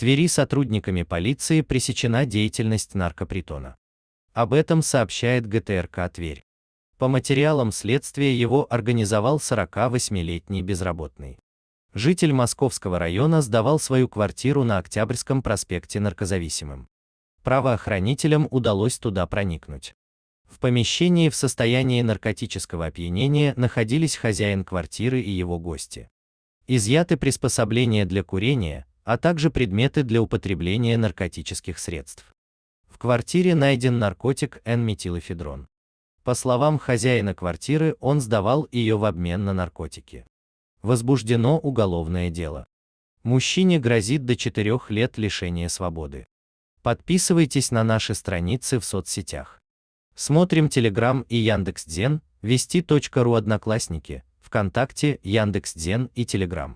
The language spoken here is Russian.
Твери сотрудниками полиции пресечена деятельность наркопритона. Об этом сообщает ГТРК Тверь. По материалам следствия его организовал 48-летний безработный. Житель Московского района сдавал свою квартиру на Октябрьском проспекте наркозависимым. Правоохранителям удалось туда проникнуть. В помещении в состоянии наркотического опьянения находились хозяин квартиры и его гости. Изъяты приспособления для курения, а также предметы для употребления наркотических средств. В квартире найден наркотик N-метилофедрон. По словам хозяина квартиры, он сдавал ее в обмен на наркотики. Возбуждено уголовное дело. Мужчине грозит до 4 лет лишения свободы. Подписывайтесь на наши страницы в соцсетях. Смотрим Telegram и Яндекс.Дзен, вести.ру Одноклассники, ВКонтакте, Яндекс.Дзен и Телеграм.